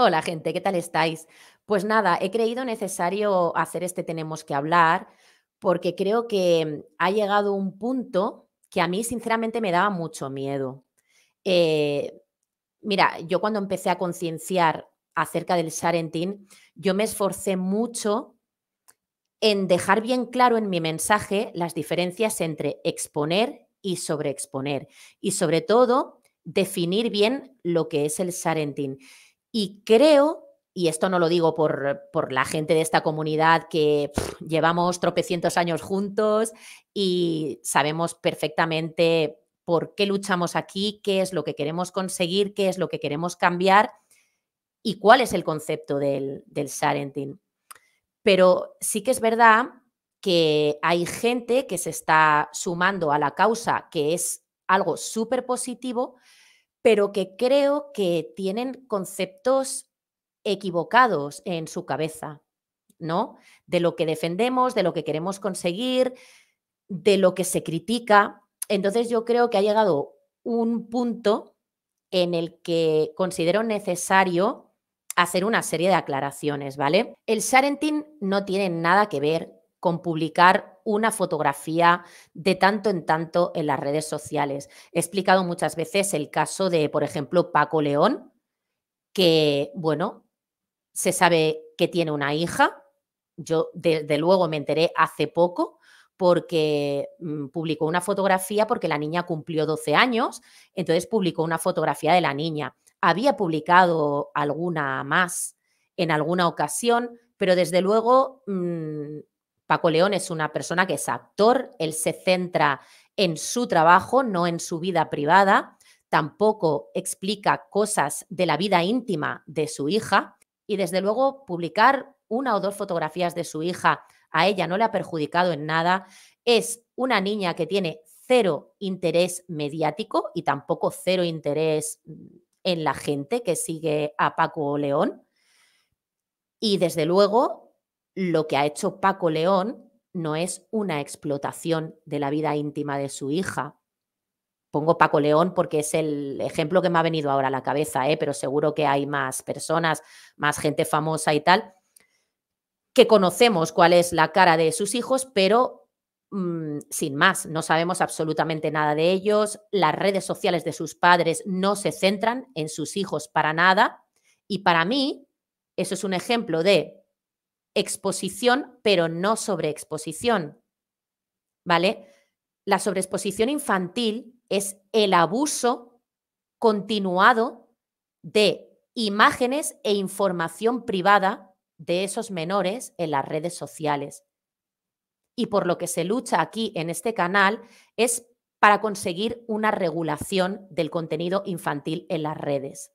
Hola gente, ¿qué tal estáis? Pues nada, he creído necesario hacer este Tenemos que hablar porque creo que ha llegado un punto que a mí sinceramente me daba mucho miedo. Eh, mira, yo cuando empecé a concienciar acerca del sarentín yo me esforcé mucho en dejar bien claro en mi mensaje las diferencias entre exponer y sobreexponer y sobre todo definir bien lo que es el Sarentín. Y creo, y esto no lo digo por, por la gente de esta comunidad que llevamos tropecientos años juntos y sabemos perfectamente por qué luchamos aquí, qué es lo que queremos conseguir, qué es lo que queremos cambiar y cuál es el concepto del, del Pero sí que es verdad que hay gente que se está sumando a la causa, que es algo súper positivo, pero que creo que tienen conceptos equivocados en su cabeza, ¿no? De lo que defendemos, de lo que queremos conseguir, de lo que se critica. Entonces yo creo que ha llegado un punto en el que considero necesario hacer una serie de aclaraciones, ¿vale? El Sarentin no tiene nada que ver con publicar una fotografía de tanto en tanto en las redes sociales. He explicado muchas veces el caso de, por ejemplo, Paco León, que, bueno, se sabe que tiene una hija. Yo, desde luego, me enteré hace poco porque mm, publicó una fotografía porque la niña cumplió 12 años, entonces publicó una fotografía de la niña. Había publicado alguna más en alguna ocasión, pero desde luego mm, Paco León es una persona que es actor, él se centra en su trabajo, no en su vida privada, tampoco explica cosas de la vida íntima de su hija y desde luego publicar una o dos fotografías de su hija a ella no le ha perjudicado en nada, es una niña que tiene cero interés mediático y tampoco cero interés en la gente que sigue a Paco León. Y desde luego lo que ha hecho Paco León no es una explotación de la vida íntima de su hija. Pongo Paco León porque es el ejemplo que me ha venido ahora a la cabeza, ¿eh? pero seguro que hay más personas, más gente famosa y tal, que conocemos cuál es la cara de sus hijos, pero mm, sin más, no sabemos absolutamente nada de ellos. Las redes sociales de sus padres no se centran en sus hijos para nada. Y para mí, eso es un ejemplo de exposición, pero no sobreexposición. ¿Vale? La sobreexposición infantil es el abuso continuado de imágenes e información privada de esos menores en las redes sociales. Y por lo que se lucha aquí en este canal es para conseguir una regulación del contenido infantil en las redes.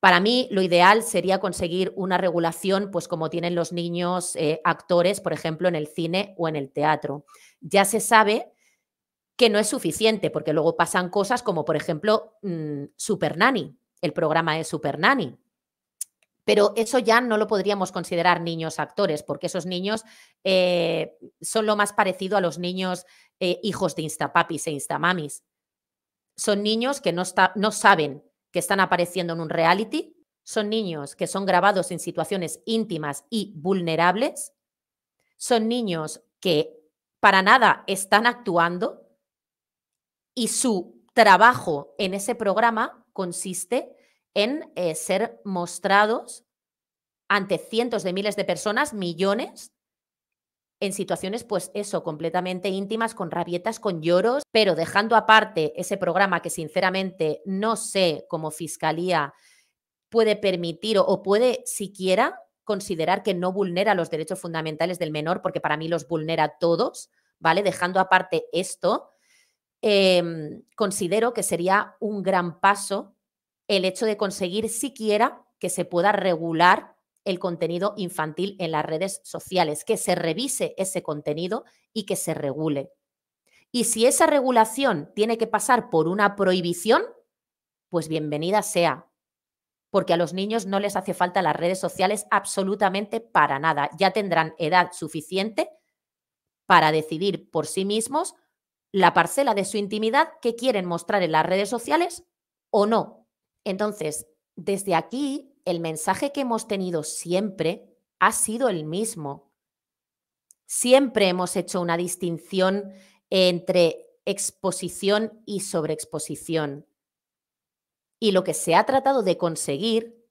Para mí, lo ideal sería conseguir una regulación, pues como tienen los niños eh, actores, por ejemplo, en el cine o en el teatro. Ya se sabe que no es suficiente, porque luego pasan cosas como, por ejemplo, mm, Super Nanny. El programa de Super Nanny. Pero eso ya no lo podríamos considerar niños actores, porque esos niños eh, son lo más parecido a los niños eh, hijos de instapapis e instamamis. Son niños que no, no saben que están apareciendo en un reality, son niños que son grabados en situaciones íntimas y vulnerables, son niños que para nada están actuando y su trabajo en ese programa consiste en eh, ser mostrados ante cientos de miles de personas, millones, en situaciones, pues eso, completamente íntimas, con rabietas, con lloros, pero dejando aparte ese programa que sinceramente no sé cómo fiscalía puede permitir o puede siquiera considerar que no vulnera los derechos fundamentales del menor, porque para mí los vulnera todos, ¿vale? Dejando aparte esto, em, considero que sería un gran paso el hecho de conseguir siquiera que se pueda regular el contenido infantil en las redes sociales, que se revise ese contenido y que se regule. Y si esa regulación tiene que pasar por una prohibición, pues bienvenida sea, porque a los niños no les hace falta las redes sociales absolutamente para nada. Ya tendrán edad suficiente para decidir por sí mismos la parcela de su intimidad que quieren mostrar en las redes sociales o no. Entonces, desde aquí el mensaje que hemos tenido siempre ha sido el mismo. Siempre hemos hecho una distinción entre exposición y sobreexposición. Y lo que se ha tratado de conseguir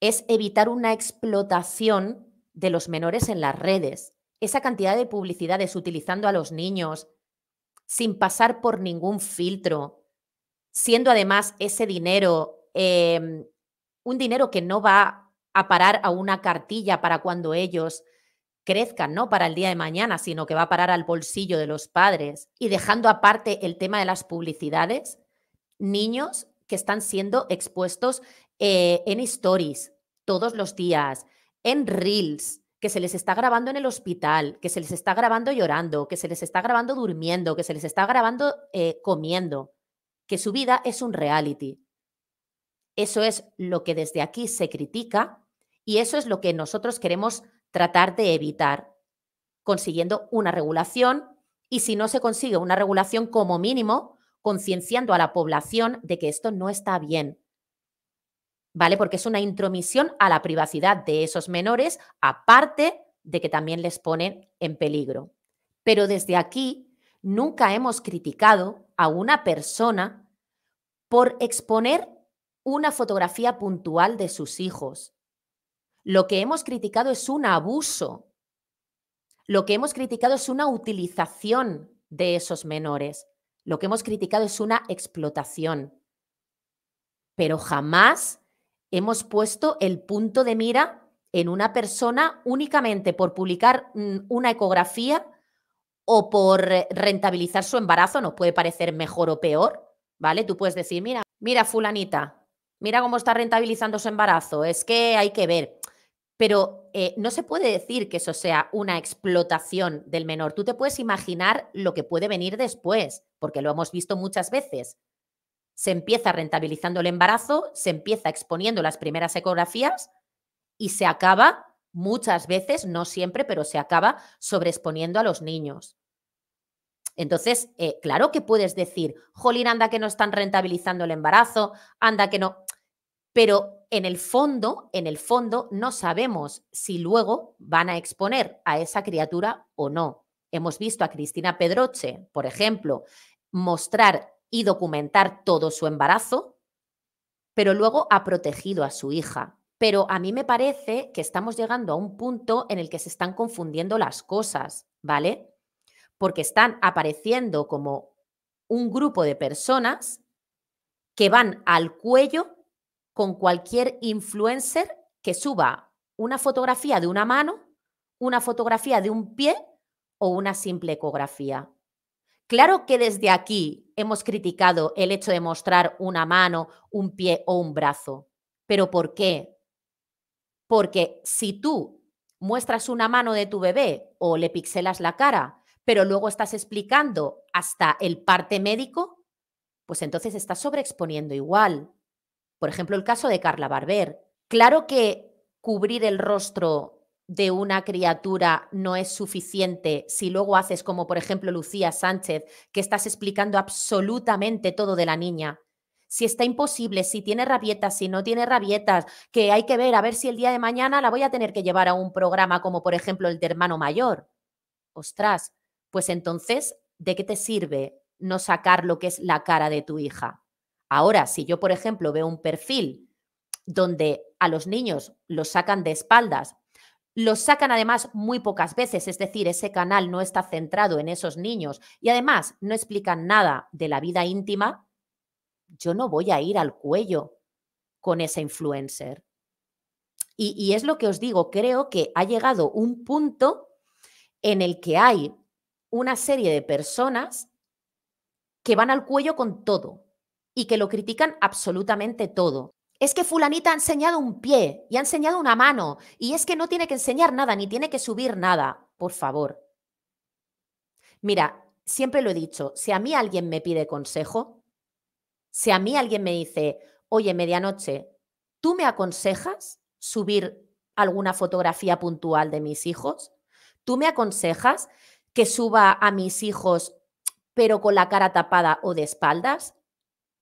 es evitar una explotación de los menores en las redes. Esa cantidad de publicidades utilizando a los niños sin pasar por ningún filtro, siendo además ese dinero em, un dinero que no va a parar a una cartilla para cuando ellos crezcan, ¿no? Para el día de mañana, sino que va a parar al bolsillo de los padres. Y dejando aparte el tema de las publicidades, niños que están siendo expuestos eh, en stories todos los días, en reels, que se les está grabando en el hospital, que se les está grabando llorando, que se les está grabando durmiendo, que se les está grabando eh, comiendo, que su vida es un reality. Eso es lo que desde aquí se critica y eso es lo que nosotros queremos tratar de evitar, consiguiendo una regulación y si no se consigue una regulación como mínimo, concienciando a la población de que esto no está bien. ¿Vale? Porque es una intromisión a la privacidad de esos menores, aparte de que también les ponen en peligro. Pero desde aquí nunca hemos criticado a una persona por exponer una fotografía puntual de sus hijos. Lo que hemos criticado es un abuso. Lo que hemos criticado es una utilización de esos menores. Lo que hemos criticado es una explotación. Pero jamás hemos puesto el punto de mira en una persona únicamente por publicar mm, una ecografía o por eh, rentabilizar su embarazo. No puede parecer mejor o peor, ¿vale? Tú puedes decir, mira, mira, fulanita, mira cómo está rentabilizando su embarazo, es que hay que ver. Pero eh, no se puede decir que eso sea una explotación del menor. Tú te puedes imaginar lo que puede venir después, porque lo hemos visto muchas veces. Se empieza rentabilizando el embarazo, se empieza exponiendo las primeras ecografías y se acaba muchas veces, no siempre, pero se acaba sobreexponiendo a los niños. Entonces, eh, claro que puedes decir, jolín, anda que no están rentabilizando el embarazo, anda que no pero en el fondo, en el fondo no sabemos si luego van a exponer a esa criatura o no. Hemos visto a Cristina Pedroche, por ejemplo, mostrar y documentar todo su embarazo, pero luego ha protegido a su hija. Pero a mí me parece que estamos llegando a un punto en el que se están confundiendo las cosas, ¿vale? Porque están apareciendo como un grupo de personas que van al cuello con cualquier influencer que suba una fotografía de una mano, una fotografía de un pie o una simple ecografía. Claro que desde aquí hemos criticado el hecho de mostrar una mano, un pie o un brazo. ¿Pero por qué? Porque si tú muestras una mano de tu bebé o le pixelas la cara, pero luego estás explicando hasta el parte médico, pues entonces estás sobreexponiendo igual. Por ejemplo, el caso de Carla Barber. Claro que cubrir el rostro de una criatura no es suficiente si luego haces como por ejemplo Lucía Sánchez, que estás explicando absolutamente todo de la niña. Si está imposible, si tiene rabietas, si no tiene rabietas, que hay que ver a ver si el día de mañana la voy a tener que llevar a un programa como por ejemplo el de hermano mayor. Ostras, pues entonces, ¿de qué te sirve no sacar lo que es la cara de tu hija? Ahora, si yo, por ejemplo, veo un perfil donde a los niños los sacan de espaldas, los sacan además muy pocas veces, es decir, ese canal no está centrado en esos niños y además no explican nada de la vida íntima, yo no voy a ir al cuello con ese influencer. Y, y, es lo que os digo, creo que ha llegado un punto en el que hay una serie de personas que van al cuello con todo y que lo critican absolutamente todo. Es que fulanita ha enseñado un pie y ha enseñado una mano y es que no tiene que enseñar nada ni tiene que subir nada, por favor. Mira, siempre lo he dicho, si a mí alguien me pide consejo, si a mí alguien me dice, oye, medianoche, ¿tú me aconsejas subir alguna fotografía puntual de mis hijos? ¿Tú me aconsejas que suba a mis hijos pero con la cara tapada o de espaldas?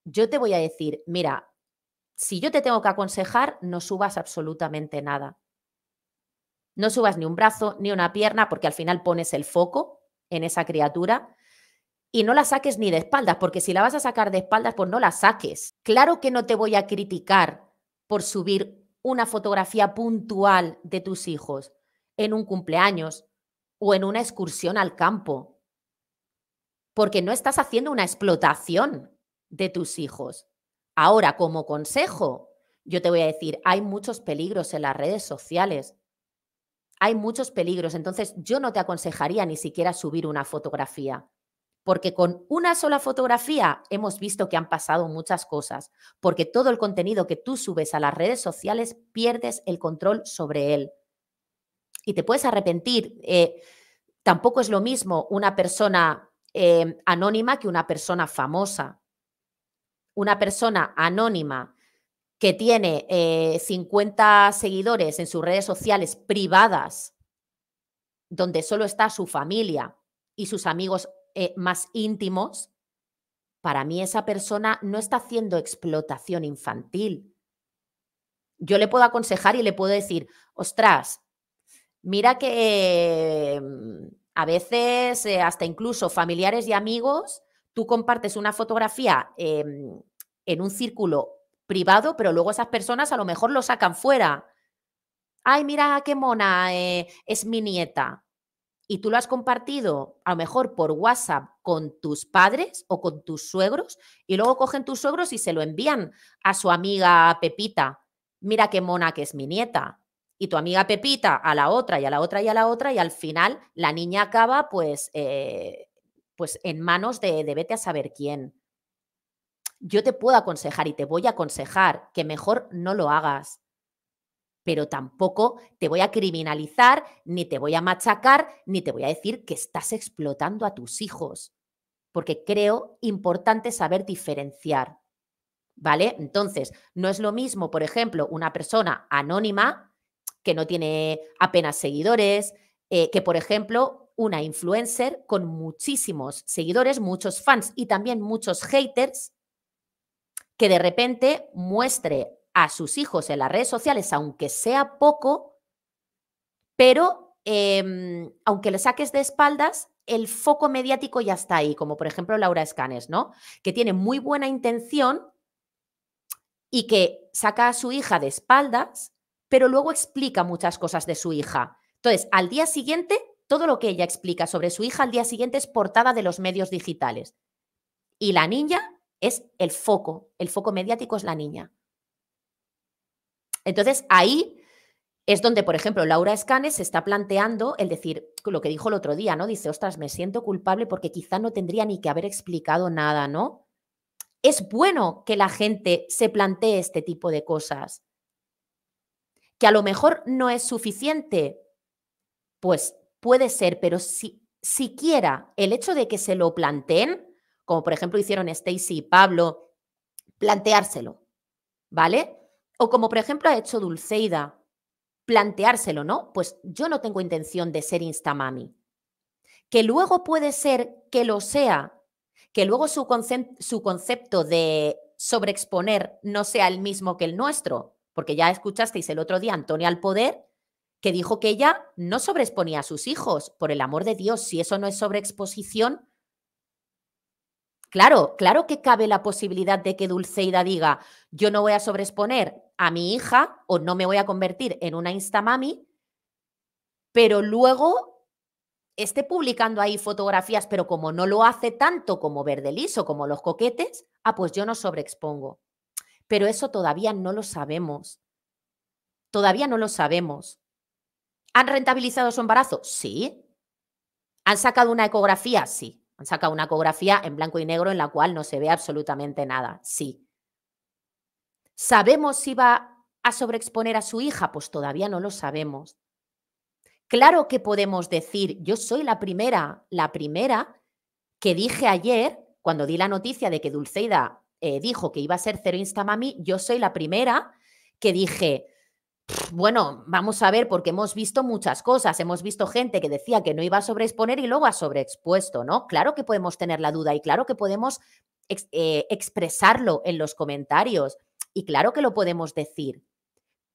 yo te voy a decir, mira, si yo te tengo que aconsejar, no subas absolutamente nada. No subas ni un brazo, ni una pierna, porque al final pones el foco en esa criatura y no la saques ni de espaldas, porque si la vas a sacar de espaldas, pues no la saques. Claro que no te voy a criticar por subir una fotografía puntual de tus hijos en un cumpleaños o en una excursión al campo, porque no estás haciendo una explotación de tus hijos. Ahora, como consejo, yo te voy a decir, hay muchos peligros en las redes sociales. Hay muchos peligros. Entonces, yo no te aconsejaría ni siquiera subir una fotografía, porque con una sola fotografía hemos visto que han pasado muchas cosas, porque todo el contenido que tú subes a las redes sociales pierdes el control sobre él. Y te puedes arrepentir. Eh, tampoco es lo mismo una persona eh, anónima que una persona famosa una persona anónima que tiene 50 eh, seguidores en sus redes sociales privadas, donde solo está su familia y sus amigos eh, más íntimos, para mí esa persona no está haciendo explotación infantil. Yo le puedo aconsejar y le puedo decir, ostras, mira que mm, a veces eh, hasta incluso familiares y amigos tú compartes una fotografía em, en un círculo privado, pero luego esas personas a lo mejor lo sacan fuera. Ay, mira qué mona eh, es mi nieta. Y tú lo has compartido a lo mejor por WhatsApp con tus padres o con tus suegros y luego cogen tus suegros y se lo envían a su amiga Pepita. Mira qué mona que es mi nieta y tu amiga Pepita a la otra y a la otra y a la otra y al final la niña acaba pues eh, pues en manos de, vete a saber quién. Yo te puedo aconsejar y te voy a aconsejar que mejor no lo hagas, pero tampoco te voy a criminalizar, ni te voy a machacar, ni te voy a decir que estás explotando a tus hijos, porque creo importante saber diferenciar. ¿Vale? Entonces, no es lo mismo, por ejemplo, una persona anónima que no tiene apenas seguidores, eh, que, por ejemplo, una influencer con muchísimos seguidores, muchos fans y también muchos haters que de repente muestre a sus hijos en las redes sociales, aunque sea poco, pero em, aunque le saques de espaldas, el foco mediático ya está ahí, como por ejemplo Laura Escanes, ¿no? Que tiene muy buena intención y que saca a su hija de espaldas, pero luego explica muchas cosas de su hija. Entonces, al día siguiente todo lo que ella explica sobre su hija al día siguiente es portada de los medios digitales. Y la niña es el foco, el foco mediático es la niña. Entonces ahí es donde, por ejemplo, Laura Escanes se está planteando el decir lo que dijo el otro día, ¿no? Dice, ostras, me siento culpable porque quizá no tendría ni que haber explicado nada, ¿no? Es bueno que la gente se plantee este tipo de cosas. Que a lo mejor no es suficiente, pues Puede ser, pero si, siquiera el hecho de que se lo planteen, como por ejemplo hicieron Stacy y Pablo, planteárselo, ¿vale? O como por ejemplo ha hecho Dulceida, planteárselo, ¿no? Pues yo no tengo intención de ser instamami. Que luego puede ser que lo sea, que luego su, su concepto de sobreexponer no sea el mismo que el nuestro, porque ya escuchasteis el otro día Antonio al poder que dijo que ella no sobreexponía a sus hijos. Por el amor de Dios, si eso no es sobreexposición, claro, claro que cabe la posibilidad de que Dulceida diga, yo no voy a sobreexponer a mi hija o no me voy a convertir en una instamami, pero luego esté publicando ahí fotografías, pero como no lo hace tanto como Verdelis o como los coquetes, ah, pues yo no sobreexpongo. Pero eso todavía no lo sabemos. Todavía no lo sabemos. ¿Han rentabilizado su embarazo? Sí. ¿Han sacado una ecografía? Sí. Han sacado una ecografía en blanco y negro en la cual no se ve absolutamente nada. Sí. ¿Sabemos si va a sobreexponer a su hija? Pues todavía no lo sabemos. Claro que podemos decir, yo soy la primera, la primera que dije ayer, cuando di la noticia de que Dulceida eh, dijo que iba a ser cero Instamami, yo soy la primera que dije, bueno, vamos a ver, porque hemos visto muchas cosas. Hemos visto gente que decía que no iba a sobreexponer y luego ha sobreexpuesto, ¿no? Claro que podemos tener la duda y claro que podemos eh, expresarlo en los comentarios y claro que lo podemos decir.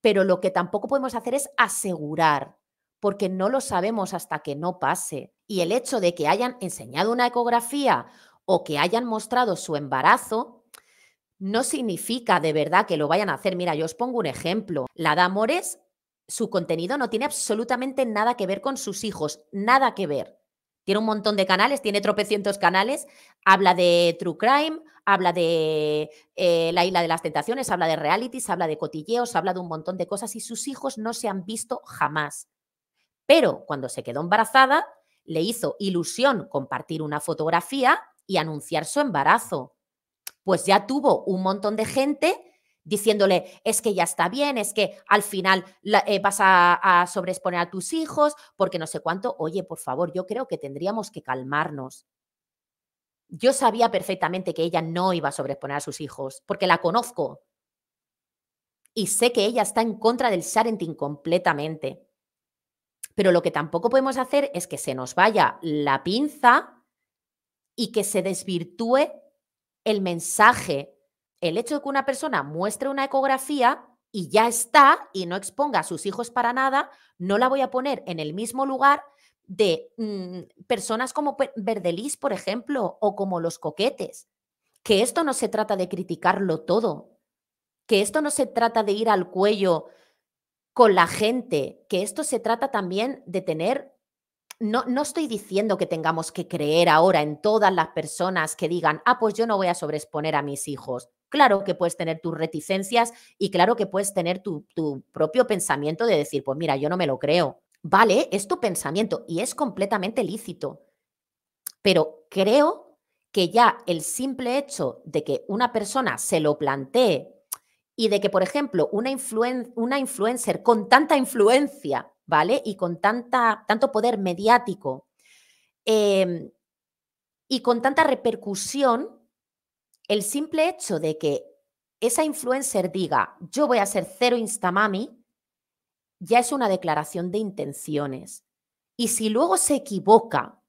Pero lo que tampoco podemos hacer es asegurar, porque no lo sabemos hasta que no pase. Y el hecho de que hayan enseñado una ecografía o que hayan mostrado su embarazo no significa de verdad que lo vayan a hacer. Mira, yo os pongo un ejemplo. La de Amores, su contenido no tiene absolutamente nada que ver con sus hijos, nada que ver. Tiene un montón de canales, tiene tropecientos canales, habla de true crime, habla de eh, la isla de las tentaciones, habla de realities, habla de cotilleos, habla de un montón de cosas y sus hijos no se han visto jamás. Pero cuando se quedó embarazada, le hizo ilusión compartir una fotografía y anunciar su embarazo pues ya tuvo un montón de gente diciéndole, es que ya está bien, es que al final eh, vas a, a sobreexponer a tus hijos, porque no sé cuánto, oye, por favor, yo creo que tendríamos que calmarnos. Yo sabía perfectamente que ella no iba a sobreexponer a sus hijos, porque la conozco. Y sé que ella está en contra del sharenting completamente. Pero lo que tampoco podemos hacer es que se nos vaya la pinza y que se desvirtúe el mensaje, el hecho de que una persona muestre una ecografía y ya está, y no exponga a sus hijos para nada, no la voy a poner en el mismo lugar de mm, personas como Verdelis, por ejemplo, o como los coquetes. Que esto no se trata de criticarlo todo, que esto no se trata de ir al cuello con la gente, que esto se trata también de tener no, no estoy diciendo que tengamos que creer ahora en todas las personas que digan, ah, pues yo no voy a sobreexponer a mis hijos. Claro que puedes tener tus reticencias y claro que puedes tener tu, propio pensamiento de decir, pues mira, yo no me lo creo. Vale, es tu pensamiento y es completamente lícito. Pero creo que ya el simple hecho de que una persona se lo plantee y de que, por ejemplo, una, una influencer con tanta influencia ¿vale? Y con tanta, tanto poder mediático em, y con tanta repercusión, el simple hecho de que esa influencer diga, yo voy a ser cero instamami, ya es una declaración de intenciones. Y si luego se equivoca,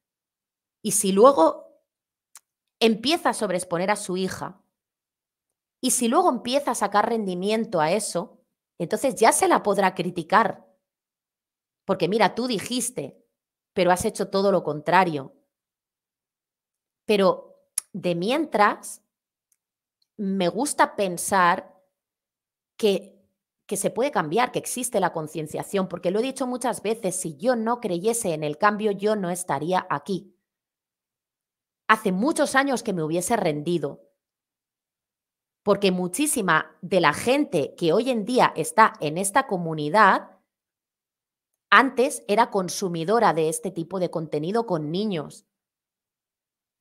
y si luego empieza a sobreexponer a su hija, y si luego empieza a sacar rendimiento a eso, entonces ya se la podrá criticar porque mira, tú dijiste, pero has hecho todo lo contrario. Pero de mientras, me gusta pensar que, que se puede cambiar, que existe la concienciación, porque lo he dicho muchas veces, si yo no creyese en el cambio, yo no estaría aquí. Hace muchos años que me hubiese rendido, porque muchísima de la gente que hoy en día está en esta comunidad antes era consumidora de este tipo de contenido con niños.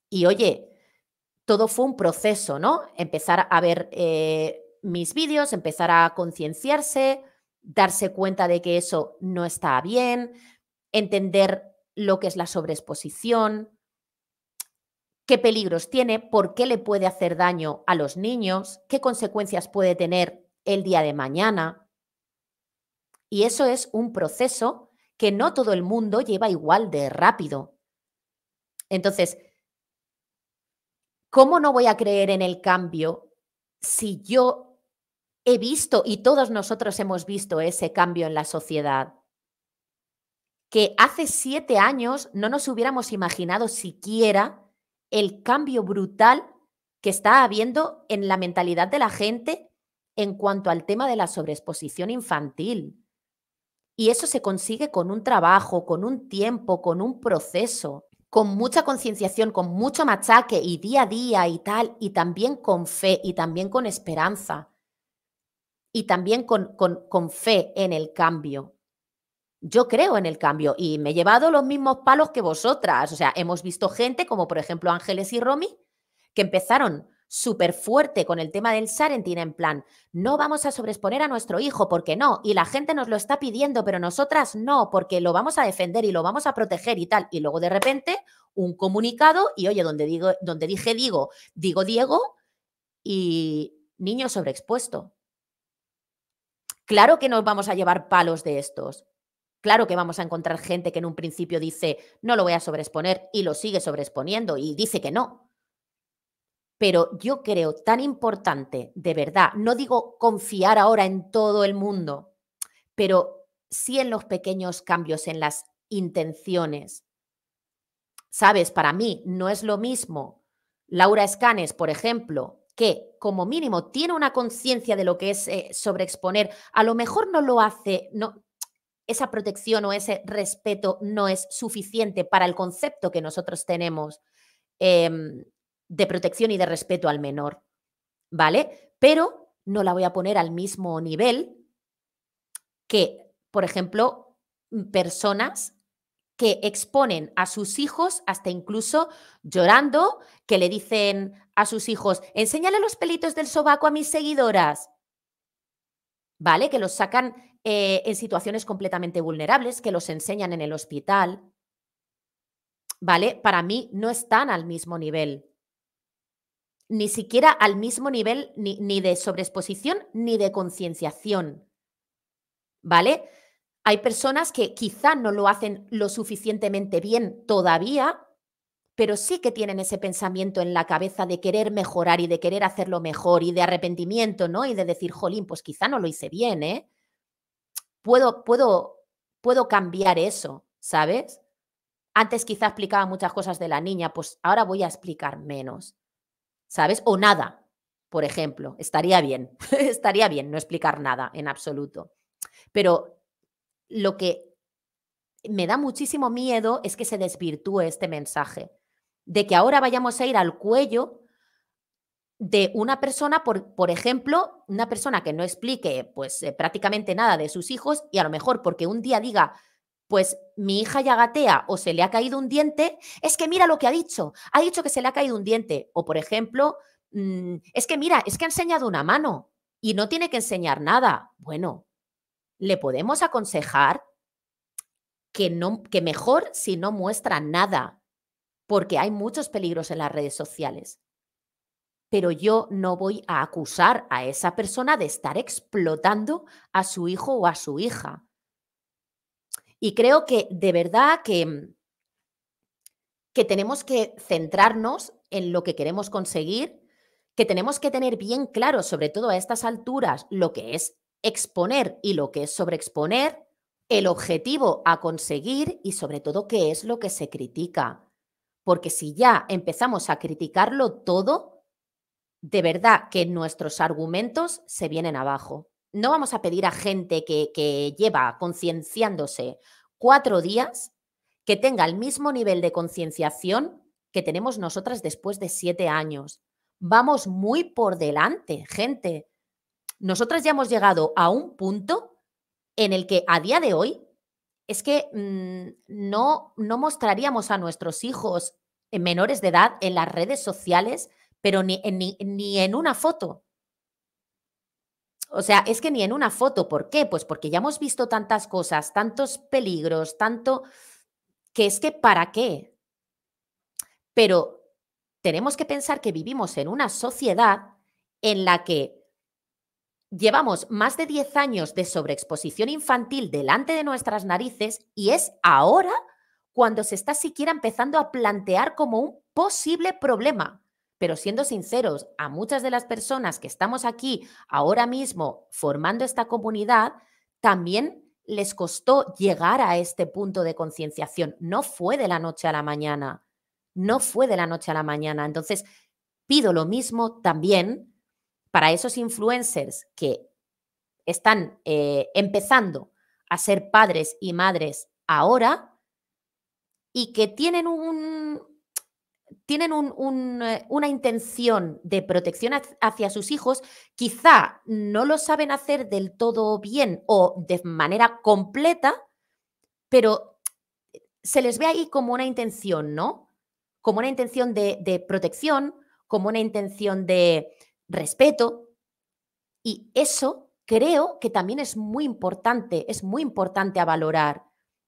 Y oye, todo fue un proceso, ¿no? Empezar a ver eh, mis vídeos, empezar a concienciarse, darse cuenta de que eso no está bien, entender lo que es la sobreexposición, qué peligros tiene, por qué le puede hacer daño a los niños, qué consecuencias puede tener el día de mañana. Y eso es un proceso que no todo el mundo lleva igual de rápido. Entonces, ¿cómo no voy a creer en el cambio si yo he visto y todos nosotros hemos visto ese cambio en la sociedad? Que hace siete años no nos hubiéramos imaginado siquiera el cambio brutal que está habiendo en la mentalidad de la gente en cuanto al tema de la sobreexposición infantil. Y eso se consigue con un trabajo, con un tiempo, con un proceso, con mucha concienciación, con mucho machaque y día a día y tal, y también con fe y también con esperanza y también con, con, fe en el cambio. Yo creo en el cambio y me he llevado los mismos palos que vosotras. O sea, hemos visto gente como por ejemplo Ángeles y Romy, que empezaron súper fuerte con el tema del Sarentín en plan, no vamos a sobreexponer a nuestro hijo porque no, y la gente nos lo está pidiendo, pero nosotras no, porque lo vamos a defender y lo vamos a proteger y tal. Y luego de repente un comunicado y oye, donde, digo, donde dije digo, digo Diego y niño sobreexpuesto. Claro que nos vamos a llevar palos de estos. Claro que vamos a encontrar gente que en un principio dice, no lo voy a sobreexponer y lo sigue sobreexponiendo y dice que no pero yo creo tan importante, de verdad, no digo confiar ahora en todo el mundo, pero sí en los pequeños cambios, en las intenciones. Sabes, para mí no es lo mismo Laura Escanes, por ejemplo, que como mínimo tiene una conciencia de lo que es eh, sobreexponer, a lo mejor no lo hace, no, esa protección o ese respeto no es suficiente para el concepto que nosotros tenemos. Em, de protección y de respeto al menor, ¿vale? Pero no la voy a poner al mismo nivel que, por ejemplo, personas que exponen a sus hijos hasta incluso llorando, que le dicen a sus hijos, enséñale los pelitos del sobaco a mis seguidoras, ¿vale? Que los sacan eh, en situaciones completamente vulnerables, que los enseñan en el hospital, ¿vale? Para mí no están al mismo nivel ni siquiera al mismo nivel ni, de sobreexposición ni de concienciación. ¿Vale? Hay personas que quizá no lo hacen lo suficientemente bien todavía, pero sí que tienen ese pensamiento en la cabeza de querer mejorar y de querer hacerlo mejor y de arrepentimiento, ¿no? Y de decir, jolín, pues quizá no lo hice bien, ¿eh? Puedo, puedo, puedo cambiar eso, ¿sabes? Antes quizá explicaba muchas cosas de la niña, pues ahora voy a explicar menos. ¿sabes? O nada, por ejemplo. Estaría bien, estaría bien no explicar nada en absoluto. Pero lo que me da muchísimo miedo es que se desvirtúe este mensaje, de que ahora vayamos a ir al cuello de una persona, por, ejemplo, una persona que no explique pues eh, prácticamente nada de sus hijos y a lo mejor porque un día diga, pues mi hija ya gatea o se le ha caído un diente, es que mira lo que ha dicho, ha dicho que se le ha caído un diente. O por ejemplo, mm, es que mira, es que ha enseñado una mano y no tiene que enseñar nada. Bueno, le podemos aconsejar que, no, que mejor si no muestra nada, porque hay muchos peligros en las redes sociales. Pero yo no voy a acusar a esa persona de estar explotando a su hijo o a su hija y creo que de verdad que, mm, que tenemos que centrarnos en lo que queremos conseguir, que tenemos que tener bien claro, sobre todo a estas alturas, lo que es exponer y lo que es sobreexponer, el objetivo a conseguir y sobre todo qué es lo que se critica. Porque si ya empezamos a criticarlo todo, de verdad que nuestros argumentos se vienen abajo no vamos a pedir a gente que, lleva concienciándose cuatro días que tenga el mismo nivel de concienciación que tenemos nosotras después de siete años. Vamos muy por delante, gente. Nosotras ya hemos llegado a un punto en el que a día de hoy es que mm, no, no mostraríamos a nuestros hijos menores de edad en las redes sociales, pero ni, ni, ni en una foto o sea, es que ni en una foto, ¿por qué? Pues porque ya hemos visto tantas cosas, tantos peligros, tanto, que es que para qué. Pero tenemos que pensar que vivimos en una sociedad en la que llevamos más de 10 años de sobreexposición infantil delante de nuestras narices y es ahora cuando se está siquiera empezando a plantear como un posible problema. Pero siendo sinceros, a muchas de las personas que estamos aquí ahora mismo formando esta comunidad, también les costó llegar a este punto de concienciación. No fue de la noche a la mañana. No fue de la noche a la mañana. Entonces, pido lo mismo también para esos influencers que están eh, empezando a ser padres y madres ahora y que tienen un, tienen eh, una intención de protección hacia sus hijos, quizá no lo saben hacer del todo bien o de manera completa, pero se les ve ahí como una intención, ¿no? Como una intención de, de protección, como una intención de respeto. Y eso creo que también es muy importante, es muy importante a valorar.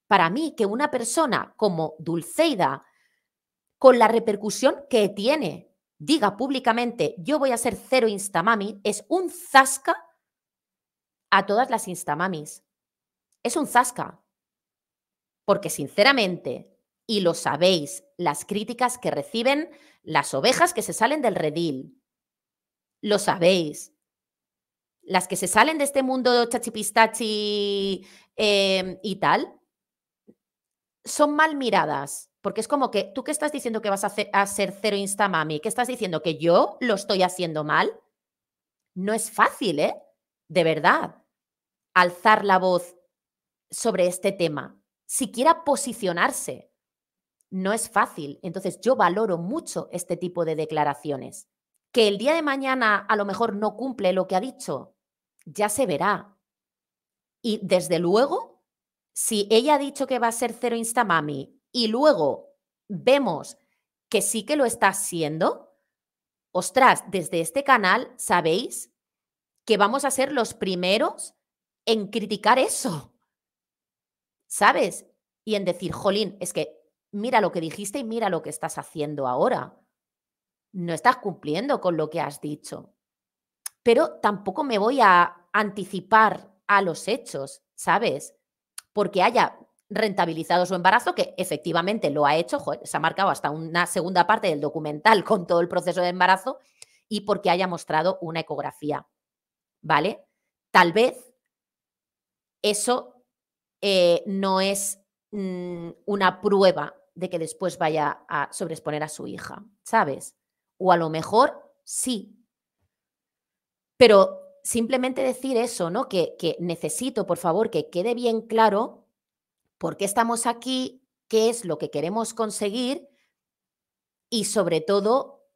Para mí, que una persona como Dulceida, con la repercusión que tiene. Diga públicamente, yo voy a ser cero instamami, es un zasca a todas las instamamis. Es un zasca. Porque sinceramente, y lo sabéis, las críticas que reciben las ovejas que se salen del redil, lo sabéis. Las que se salen de este mundo chachipistachi em, y tal, son mal miradas porque es como que tú que estás diciendo que vas a, ser cero insta, mami? que estás diciendo que yo lo estoy haciendo mal, no es fácil, ¿eh? De verdad, alzar la voz sobre este tema, siquiera posicionarse, no es fácil. Entonces yo valoro mucho este tipo de declaraciones. Que el día de mañana a lo mejor no cumple lo que ha dicho, ya se verá. Y desde luego, si ella ha dicho que va a ser cero insta, mami y luego vemos que sí que lo estás haciendo. ostras, desde este canal sabéis que vamos a ser los primeros en criticar eso. ¿Sabes? Y en decir, jolín, es que mira lo que dijiste y mira lo que estás haciendo ahora. No estás cumpliendo con lo que has dicho. Pero tampoco me voy a anticipar a los hechos, ¿sabes? Porque haya rentabilizado su embarazo, que efectivamente lo ha hecho, se ha marcado hasta una segunda parte del documental con todo el proceso de embarazo y porque haya mostrado una ecografía. ¿Vale? Tal vez eso eh, no es mm, una prueba de que después vaya a sobreexponer a su hija, ¿sabes? O a lo mejor sí. Pero simplemente decir eso, ¿no? que necesito, por favor, que quede bien claro por qué estamos aquí, qué es lo que queremos conseguir y sobre todo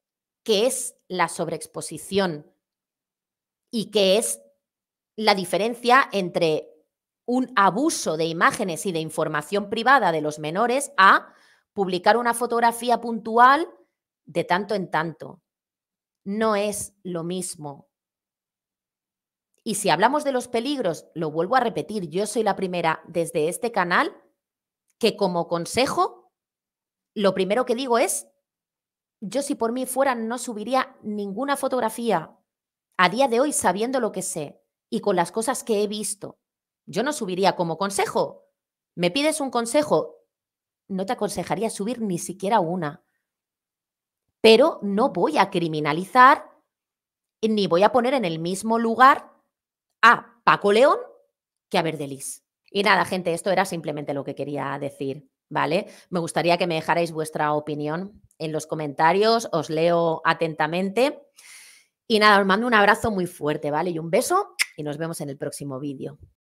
qué es la sobreexposición y qué es la diferencia entre un abuso de imágenes y de información privada de los menores a publicar una fotografía puntual de tanto en tanto. No es lo mismo. Y si hablamos de los peligros, lo vuelvo a repetir, yo soy la primera desde este canal que como consejo, lo primero que digo es, yo si por mí fuera no subiría ninguna fotografía a día de hoy sabiendo lo que sé y con las cosas que he visto. Yo no subiría como consejo. Me pides un consejo, no te aconsejaría subir ni siquiera una. Pero no voy a criminalizar ni voy a poner en el mismo lugar a Paco León que a Verdelis. Y nada, gente, esto era simplemente lo que quería decir, ¿vale? Me gustaría que me dejarais vuestra opinión en los comentarios, os leo atentamente. Y nada, os mando un abrazo muy fuerte, ¿vale? Y un beso y nos vemos en el próximo vídeo.